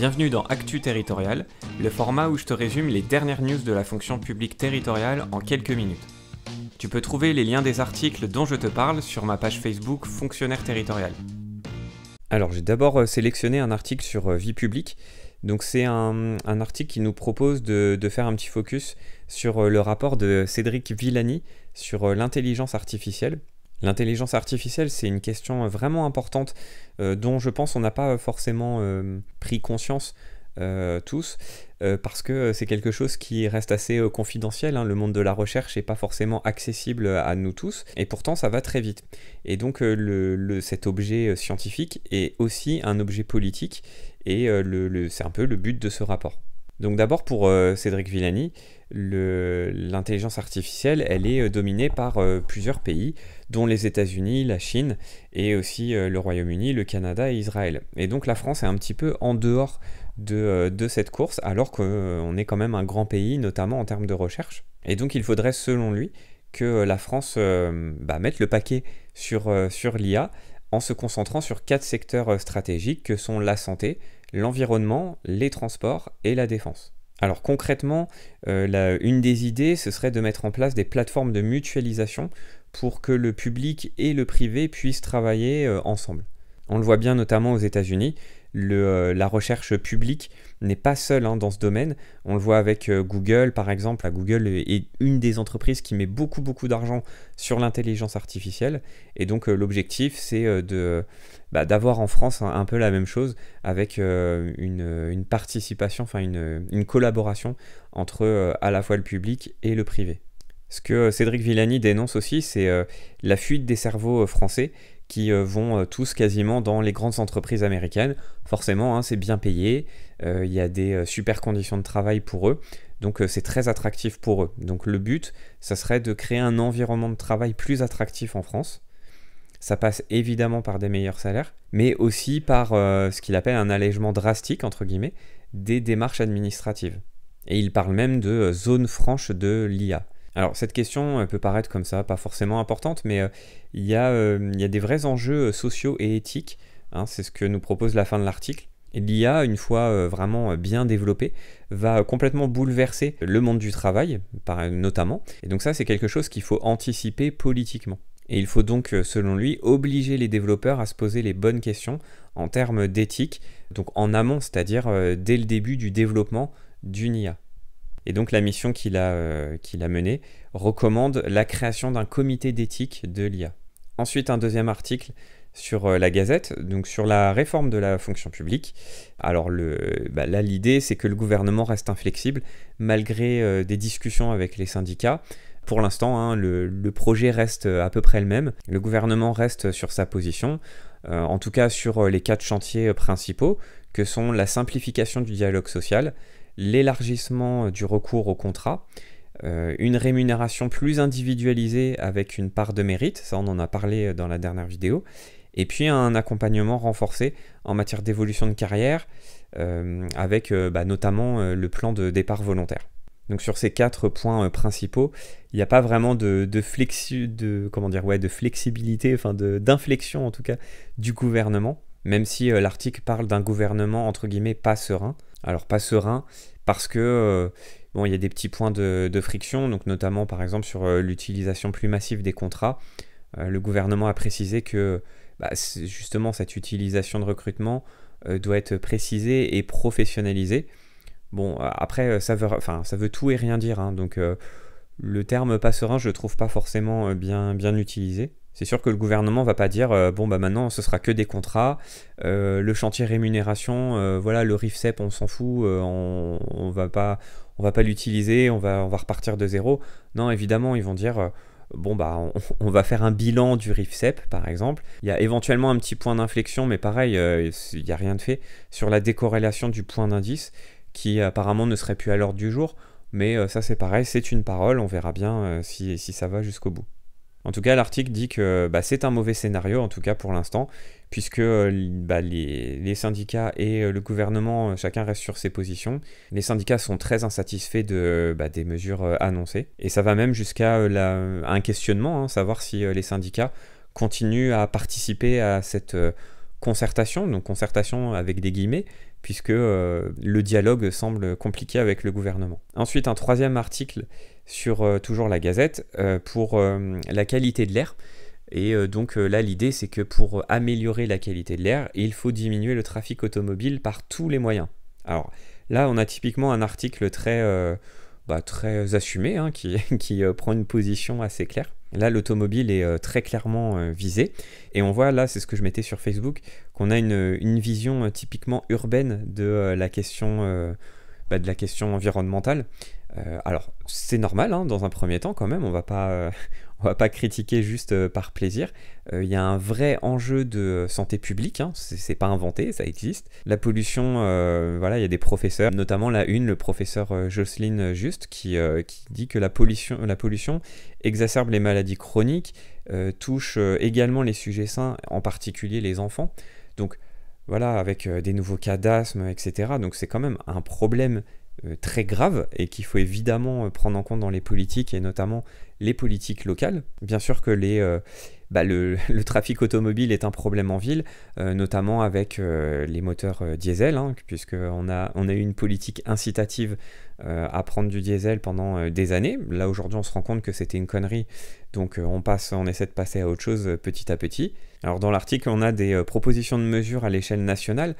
Bienvenue dans Actu Territorial, le format où je te résume les dernières news de la fonction publique territoriale en quelques minutes. Tu peux trouver les liens des articles dont je te parle sur ma page Facebook Fonctionnaire Territorial. Alors j'ai d'abord euh, sélectionné un article sur euh, Vie publique. Donc c'est un, article qui nous propose de, faire un petit focus sur euh, le rapport de Cédric Villani sur l'intelligence artificielle. L'intelligence artificielle, c'est une question euh, vraiment importante euh, dont je pense on n'a pas euh, forcément pris conscience tous, parce que c'est quelque chose qui reste assez confidentiel. Hein. Le monde de la recherche n'est pas forcément accessible à nous tous, et pourtant ça va très vite. Et donc le, cet objet scientifique est aussi un objet politique, et le, c'est un peu le but de ce rapport. Donc d'abord pour euh, Cédric Villani, l'intelligence artificielle, elle est euh, dominée par euh, plusieurs pays, dont les États-Unis, la Chine et aussi le Royaume-Uni, le Canada et Israël. Et donc la France est un petit peu en dehors de, cette course, alors qu'on est quand même un grand pays, notamment en termes de recherche. Et donc il faudrait, selon lui, que la France bah, mette le paquet sur, sur l'IA en se concentrant sur quatre secteurs stratégiques que sont la santé, l'environnement, les transports et la défense. Alors concrètement, euh, une des idées, ce serait de mettre en place des plateformes de mutualisation pour que le public et le privé puissent travailler euh, ensemble. On le voit bien notamment aux États-Unis, euh, la recherche publique n'est pas seule hein, dans ce domaine. On le voit avec euh, Google, par exemple. Google est une des entreprises qui met beaucoup, beaucoup d'argent sur l'intelligence artificielle. Et donc, euh, l'objectif, c'est de, bah, d'avoir en France un, peu la même chose avec une, participation, enfin une, collaboration entre à la fois le public et le privé. Ce que Cédric Villani dénonce aussi, c'est la fuite des cerveaux français qui euh, vont euh, tous quasiment dans les grandes entreprises américaines. Forcément, hein, c'est bien payé, euh, il y a des super conditions de travail pour eux, donc c'est très attractif pour eux. Donc le but, ça serait de créer un environnement de travail plus attractif en France. Ça passe évidemment par des meilleurs salaires, mais aussi par ce qu'il appelle un allègement drastique, entre guillemets, des démarches administratives. Et il parle même de zone franche de l'IA. Alors cette question peut paraître comme ça, pas forcément importante, mais euh, euh, il y, a, des vrais enjeux euh, sociaux et éthiques, hein, c'est ce que nous propose la fin de l'article. L'IA, une fois vraiment bien développée, va complètement bouleverser le monde du travail, notamment. Et donc ça, c'est quelque chose qu'il faut anticiper politiquement. Et il faut donc, selon lui, obliger les développeurs à se poser les bonnes questions en termes d'éthique, donc en amont, c'est-à-dire dès le début du développement d'une IA. Et donc la mission euh, qu'il a, menée recommande la création d'un comité d'éthique de l'IA. Ensuite, un deuxième article sur euh, la Gazette, donc sur la réforme de la fonction publique. Alors bah, là, l'idée, c'est que le gouvernement reste inflexible malgré euh, des discussions avec les syndicats. Pour l'instant, hein, le, projet reste à peu près le même. Le gouvernement reste sur sa position, en tout cas sur les quatre chantiers principaux, que sont la simplification du dialogue social, l'élargissement euh, du recours au contrat, euh, une rémunération plus individualisée avec une part de mérite, ça on en a parlé euh, dans la dernière vidéo, et puis un accompagnement renforcé en matière d'évolution de carrière, avec bah, notamment le plan de départ volontaire. Donc sur ces quatre points principaux, il n'y a pas vraiment de, comment dire, de flexibilité, enfin d'inflexion en tout cas, du gouvernement, même si l'article parle d'un gouvernement entre guillemets pas serein. Alors pas serein, parce que euh, bon, il y a des petits points de, friction, donc notamment par exemple sur euh, l'utilisation plus massive des contrats. Euh, le gouvernement a précisé que bah, justement cette utilisation de recrutement doit être précisée et professionnalisée. Bon, après, ça veut, enfin, ça veut tout et rien dire, hein, donc le terme pas serein, je le trouve pas forcément bien, bien utilisé. C'est sûr que le gouvernement va pas dire euh, bon bah maintenant ce sera que des contrats, euh, le chantier rémunération, euh, voilà le RIFSEP on s'en fout, on, va pas on va pas l'utiliser, on va on va repartir de zéro. Non évidemment ils vont dire bon bah on, va faire un bilan du RIFSEP par exemple. Il y a éventuellement un petit point d'inflexion mais pareil il n'y a rien de fait sur la décorrélation du point d'indice qui apparemment ne serait plus à l'ordre du jour. Mais ça c'est pareil, c'est une parole, on verra bien si ça va jusqu'au bout. En tout cas, l'article dit que bah, c'est un mauvais scénario, en tout cas pour l'instant, puisque euh, bah, les, syndicats et euh, le gouvernement, euh, chacun reste sur ses positions. Les syndicats sont très insatisfaits de, bah, des mesures annoncées, et ça va même jusqu'à un questionnement, hein, savoir si les syndicats continuent à participer à cette concertation, donc concertation avec des guillemets, puisque euh, le dialogue semble compliqué avec le gouvernement. Ensuite, un troisième article sur euh, toujours la Gazette euh, pour la qualité de l'air. Et donc là, l'idée, c'est que pour améliorer la qualité de l'air, il faut diminuer le trafic automobile par tous les moyens. Alors là, on a typiquement un article très, bah, très assumé, hein, qui prend une position assez claire. Là, l'automobile est euh, très clairement euh, visée. Et on voit, là, c'est ce que je mettais sur Facebook, qu'on a une, euh, vision typiquement urbaine de la question, bah, de la question environnementale. alors, c'est normal, hein, dans un premier temps, quand même, on va pas, on va pas critiquer juste euh, par plaisir. Euh, il y a un vrai enjeu de santé publique, hein. c'est pas inventé, ça existe. La pollution, euh, voilà, il y a des professeurs, notamment la une, le professeur Jocelyne Juste, qui, dit que la pollution, la pollution exacerbe les maladies chroniques, touche également les sujets sains, en particulier les enfants. Donc voilà, avec des nouveaux cas d'asthme, etc. Donc c'est quand même un problème euh, très grave et qu'il faut évidemment euh, prendre en compte dans les politiques et notamment les politiques locales. Bien sûr que les, euh, bah, le, trafic automobile est un problème en ville, euh, notamment avec euh, les moteurs euh, diesel, hein, puisqu'on a, on a eu une politique incitative à prendre du diesel pendant des années. Là aujourd'hui on se rend compte que c'était une connerie, donc on, essaie de passer à autre chose petit à petit. Alors dans l'article, on a des propositions de mesures à l'échelle nationale,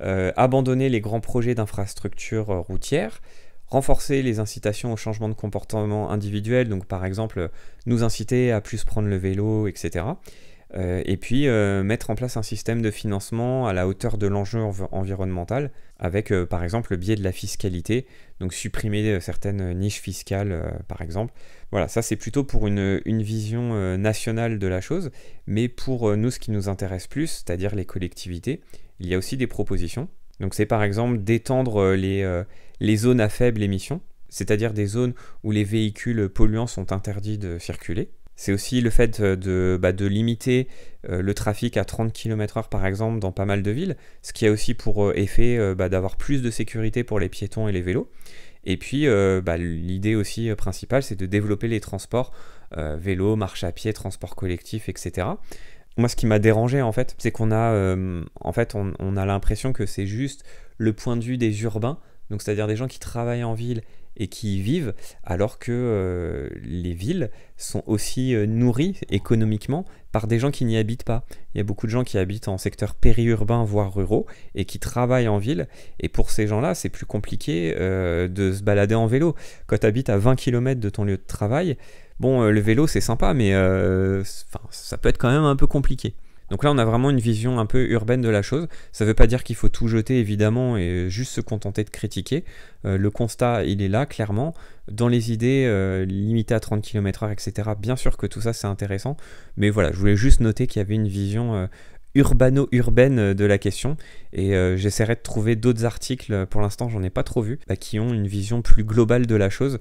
abandonner les grands projets d'infrastructures routières, renforcer les incitations au changement de comportement individuel, donc par exemple nous inciter à plus prendre le vélo, etc. Euh, et puis euh, mettre en place un système de financement à la hauteur de l'enjeu environnemental, avec euh, par exemple le biais de la fiscalité, donc supprimer certaines niches fiscales par exemple. Voilà, ça c'est plutôt pour une vision nationale de la chose, mais pour nous ce qui nous intéresse plus, c'est-à-dire les collectivités, il y a aussi des propositions donc c'est par exemple d'étendre euh, les, euh, les zones à faible émission, c'est-à-dire des zones où les véhicules polluants sont interdits de circuler. C'est aussi le fait euh, bah, de, limiter le trafic à 30 km/h par exemple dans pas mal de villes, ce qui a aussi pour effet bah, d'avoir plus de sécurité pour les piétons et les vélos. Et puis bah, l'idée aussi principale, c'est de développer les transports vélos, marche à pied, transport collectif, etc moi, ce qui m'a dérangé, en fait, c'est qu'on a, euh, en fait, on, a l'impression que c'est juste le point de vue des urbains, donc c'est-à-dire des gens qui travaillent en ville et qui y vivent, alors que euh, les villes sont aussi euh, nourries économiquement par des gens qui n'y habitent pas. Il y a beaucoup de gens qui habitent en secteur périurbain, voire ruraux, et qui travaillent en ville, et pour ces gens-là, c'est plus compliqué de se balader en vélo. Quand tu habites à 20 km de ton lieu de travail, bon, euh, le vélo c'est sympa, mais euh, ça peut être quand même un peu compliqué. Donc là, on a vraiment une vision un peu urbaine de la chose. Ça ne veut pas dire qu'il faut tout jeter, évidemment, et juste se contenter de critiquer. Euh, le constat, il est là, clairement. Dans les idées limitées à 30 km/h, etc., bien sûr que tout ça, c'est intéressant. Mais voilà, je voulais juste noter qu'il y avait une vision urbano-urbaine euh, de la question. Et euh, j'essaierai de trouver d'autres articles, euh, pour l'instant j'en ai pas trop vu, bah, qui ont une vision plus globale de la chose,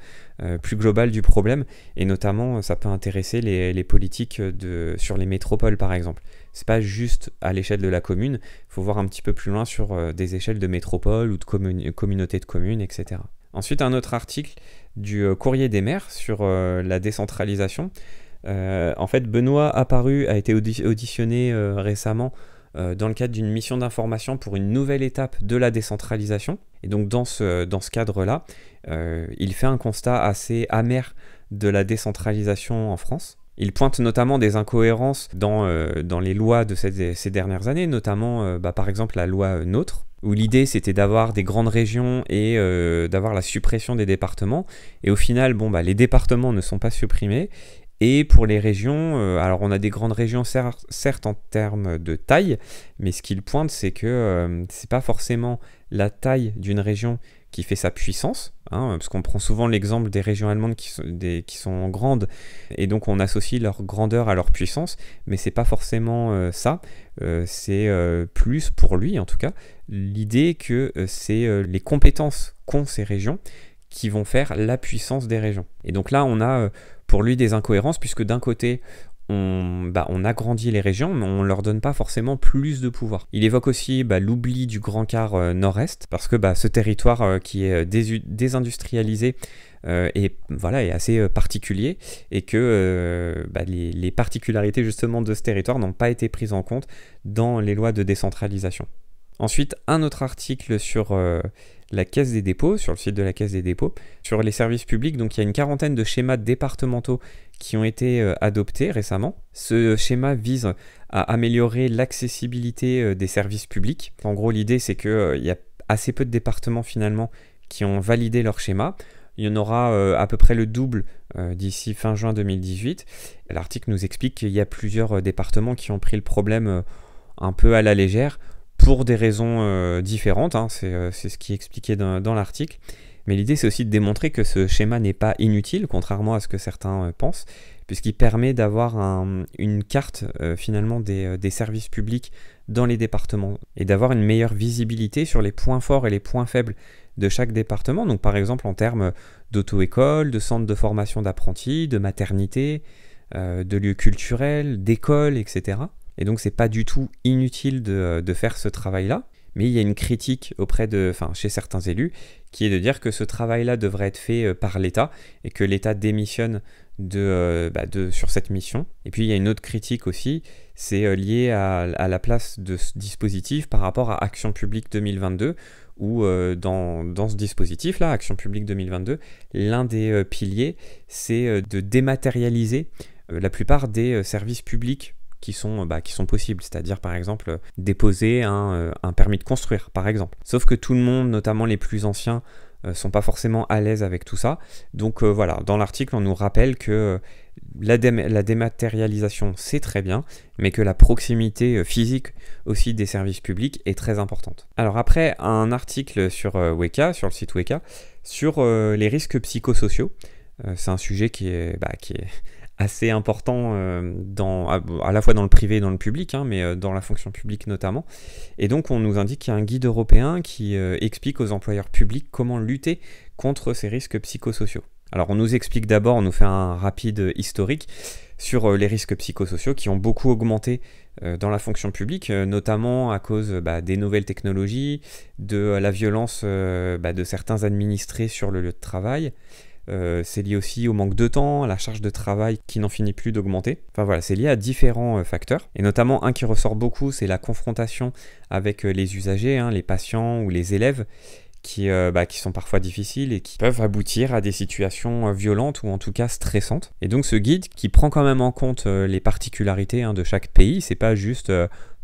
plus globale du problème. Et notamment, ça peut intéresser les, politiques de, sur les métropoles par exemple. C'est pas juste à l'échelle de la commune, il faut voir un petit peu plus loin sur des échelles de métropole ou de commun communauté de communes, etc. Ensuite, un autre article du courrier des maires sur la décentralisation. Euh, en fait, Benoît Apparu a été auditionné euh, récemment euh, dans le cadre d'une mission d'information pour une nouvelle étape de la décentralisation. Et donc dans ce, dans ce cadre-là, il fait un constat assez amer de la décentralisation en France. Il pointe notamment des incohérences dans, dans les lois de ces, dernières années, notamment bah, par exemple la loi NOTRe, où l'idée c'était d'avoir des grandes régions et d'avoir la suppression des départements. Et au final, bon, bah, les départements ne sont pas supprimés et pour les régions, euh, alors on a des grandes régions certes en termes de taille, mais ce qu'il pointe, c'est que ce euh, c'est pas forcément la taille d'une région qui fait sa puissance, hein, parce qu'on prend souvent l'exemple des régions allemandes qui, qui, sont grandes, et donc on associe leur grandeur à leur puissance, mais c'est pas forcément euh, ça, c'est plus pour lui en tout cas, l'idée que c'est les compétences qu'ont ces régions qui vont faire la puissance des régions. Et donc là, on a euh, pour lui des incohérences, puisque d'un côté, on, bah, on, agrandit les régions, mais on leur donne pas forcément plus de pouvoir. Il évoque aussi bah, l'oubli du grand quart euh, nord-est, parce que bah, ce territoire euh, qui est désindustrialisé est, voilà, est assez particulier, et que bah, les, particularités justement de ce territoire n'ont pas été prises en compte dans les lois de décentralisation. Ensuite, un autre article sur la Caisse des dépôts, sur le site de la Caisse des dépôts, sur les services publics. Donc il y a une quarantaine de schémas départementaux qui ont été euh, adoptés récemment. Ce schéma vise à améliorer l'accessibilité euh, des services publics. En gros, l'idée, c'est qu'il euh, y a assez peu de départements finalement qui ont validé leur schéma. Il y en aura à peu près le double d'ici fin juin 2018. L'article nous explique qu'il y a plusieurs départements qui ont pris le problème un peu à la légère pour des raisons euh, différentes, hein. euh, c'est ce qui est expliqué dans, l'article. Mais l'idée, c'est aussi de démontrer que ce schéma n'est pas inutile, contrairement à ce que certains euh, pensent, puisqu'il permet d'avoir une carte finalement des, services publics dans les départements et d'avoir une meilleure visibilité sur les points forts et les points faibles de chaque département. Donc par exemple en termes d'auto-école, de centres de formation d'apprentis, de maternité, de lieux culturels, d'écoles, etc. Et donc, c'est pas du tout inutile de, faire ce travail-là. Mais il y a une critique auprès de, enfin, chez certains élus, qui est de dire que ce travail-là devrait être fait euh, par l'État et que l'État démissionne euh, bah, de, sur cette mission. Et puis il y a une autre critique aussi, c'est euh, lié à, la place de ce dispositif par rapport à Action publique 2022, où dans, ce dispositif-là, Action publique 2022, l'un des piliers, c'est de dématérialiser la plupart des services publics qui sont, bah, qui sont possibles, c'est-à-dire par exemple déposer euh, un, permis de construire, par exemple. Sauf que tout le monde, notamment les plus anciens, euh, sont pas forcément à l'aise avec tout ça. Donc euh, voilà, dans l'article, on nous rappelle que la, dématérialisation, c'est très bien, mais que la proximité physique aussi des services publics est très importante. Alors après, un article sur Weka, sur le site Weka, sur les risques psychosociaux. c'est un sujet qui est, bah, qui est assez important euh, dans, à, la fois dans le privé et dans le public, hein, mais euh, dans la fonction publique notamment. Et donc on nous indique qu'il y a un guide européen qui euh, explique aux employeurs publics comment lutter contre ces risques psychosociaux. Alors on nous explique d'abord, on nous fait un rapide historique sur les risques psychosociaux qui ont beaucoup augmenté dans la fonction publique, notamment à cause bah, des nouvelles technologies, de la violence bah, de certains administrés sur le lieu de travail, euh, c'est lié aussi au manque de temps, à la charge de travail qui n'en finit plus d'augmenter. Enfin voilà, c'est lié à différents euh, facteurs. Et notamment un qui ressort beaucoup, c'est la confrontation avec euh, les usagers, hein, les patients ou les élèves. Bah, qui, sont parfois difficiles et qui peuvent aboutir à des situations violentes ou en tout cas stressantes. Et donc ce guide qui prend quand même en compte les particularités hein, de chaque pays, c'est pas juste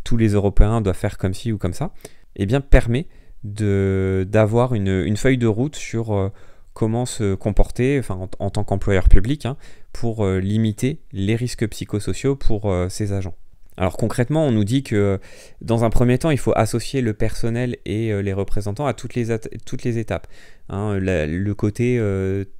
tous les Européens doivent faire comme ci ou comme ça, et eh bien permet d'avoir une, feuille de route sur comment se comporter en, tant qu'employeur public hein, pour euh, limiter les risques psychosociaux pour euh, ces agents. Alors concrètement, on nous dit que dans un premier temps, il faut associer le personnel et euh, les représentants à toutes les, toutes les étapes. Hein. le côté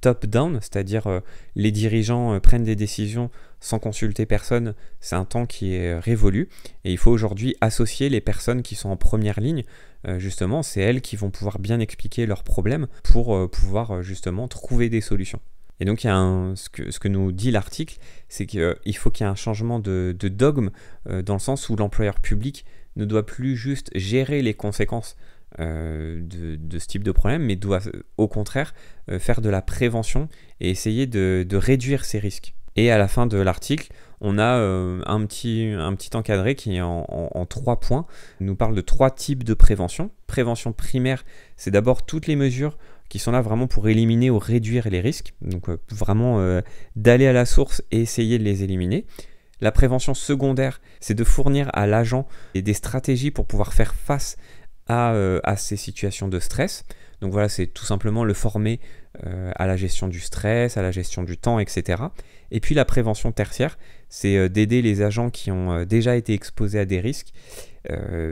top-down, c'est-à-dire les dirigeants prennent des décisions sans consulter personne, c'est un temps qui est euh, révolu. Et il faut aujourd'hui associer les personnes qui sont en première ligne. Euh, justement, c'est elles qui vont pouvoir bien expliquer leurs problèmes pour euh, pouvoir justement trouver des solutions. Et donc, il ce, que, nous dit l'article, c'est qu'il faut qu'il y ait un changement de, dogme dans le sens où l'employeur public ne doit plus juste gérer les conséquences de, ce type de problème, mais doit au contraire faire de la prévention et essayer de, de réduire ces risques. Et à la fin de l'article, on a euh, un, petit, un petit encadré qui, en, en, trois points, nous parle de trois types de prévention. Prévention primaire, c'est d'abord toutes les mesures qui sont là vraiment pour éliminer ou réduire les risques. Donc euh, vraiment euh, d'aller à la source et essayer de les éliminer. La prévention secondaire, c'est de fournir à l'agent des stratégies pour pouvoir faire face à ces situations de stress. Donc voilà, c'est tout simplement le former euh, à la gestion du stress, à la gestion du temps, etc. Et puis la prévention tertiaire, c'est euh, d'aider les agents qui ont euh, déjà été exposés à des risques.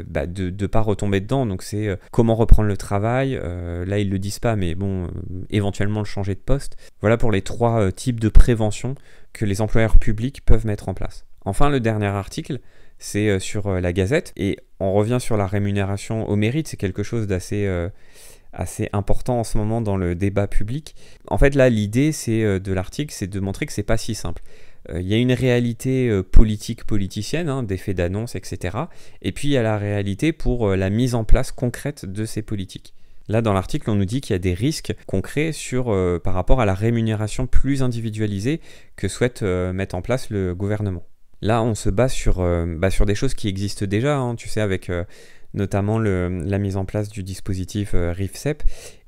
Bah, de ne pas retomber dedans, donc c'est comment reprendre le travail, là ils le disent pas, mais bon, éventuellement le changer de poste. Voilà pour les trois types de prévention que les employeurs publics peuvent mettre en place. Enfin, le dernier article, c'est sur la Gazette. Et on revient sur la rémunération au mérite. C'est quelque chose d'assez assez important en ce moment dans le débat public. En fait, là, l'idée c'est euh, de l'article, c'est de montrer que c'est pas si simple. Euh, il y a une réalité euh, politique politicienne, hein, des faits d'annonce, etc. Et puis il y a la réalité pour la mise en place concrète de ces politiques. Là, dans l'article, on nous dit qu'il y a des risques concrets sur, par rapport à la rémunération plus individualisée que souhaite mettre en place le gouvernement. Là, on se base sur, bah, sur des choses qui existent déjà, hein, tu sais, avec notamment la mise en place du dispositif euh, RIFSEP.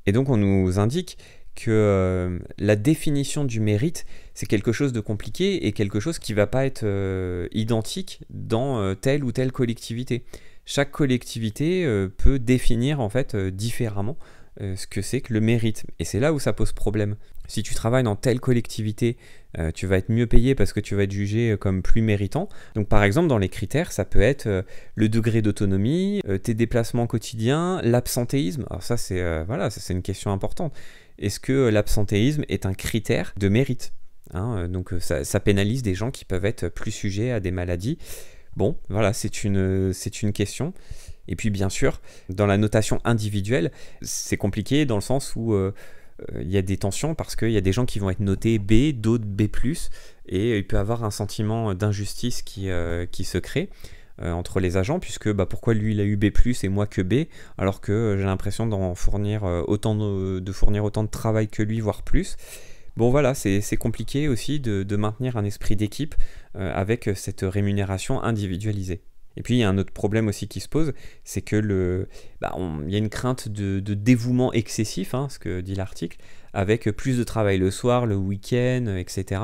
Et donc on nous indique que euh, la définition du mérite, c'est quelque chose de compliqué et quelque chose qui ne va pas être euh, identique dans telle ou telle collectivité. Chaque collectivité peut définir en fait différemment ce que c'est que le mérite. Et c'est là où ça pose problème si tu travailles dans telle collectivité, euh, tu vas être mieux payé parce que tu vas être jugé euh, comme plus méritant. Donc par exemple, dans les critères, ça peut être euh, le degré d'autonomie, tes déplacements quotidiens, l'absentéisme. Alors ça, c'est voilà, une question importante. Est-ce que l'absentéisme est un critère de mérite hein, Donc ça, pénalise des gens qui peuvent être plus sujets à des maladies. Bon, voilà, c'est une, c'est une question. Et puis bien sûr, dans la notation individuelle, c'est compliqué dans le sens où il euh, y a des tensions parce qu'il y a des gens qui vont être notés B, d'autres B+, et il peut avoir un sentiment d'injustice qui, euh, qui se crée euh, entre les agents, puisque bah, pourquoi lui il a eu B+, et moi que B, alors que j'ai l'impression d'en fournir autant de, fournir autant de travail que lui, voire plus. Bon voilà, c'est compliqué aussi de, maintenir un esprit d'équipe avec cette rémunération individualisée. Et puis il y a un autre problème aussi qui se pose, c'est que le, bah, il y a une crainte de, dévouement excessif, hein, ce que dit l'article, avec plus de travail le soir, le week-end, etc.,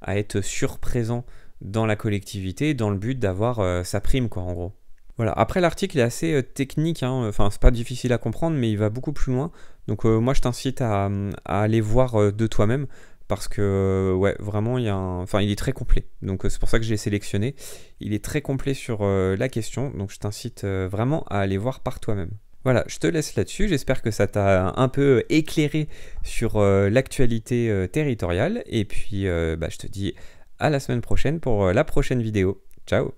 à être surprésent dans la collectivité, dans le but d'avoir euh, sa prime, quoi, en gros. Voilà. Après, l'article est assez euh, technique, hein, enfin, c'est pas difficile à comprendre, mais il va beaucoup plus loin. Donc, euh, moi, je t'incite à, aller voir de toi-même parce que euh, ouais vraiment il y a un... enfin il est très complet donc euh, c'est pour ça que je l'ai sélectionné il est très complet sur euh, la question donc je t'incite vraiment à aller voir par toi-même voilà, je te laisse là-dessus. J'espère que ça t'a un peu éclairé sur l'actualité territoriale. Et puis, bah, je te dis à la semaine prochaine pour la prochaine vidéo. Ciao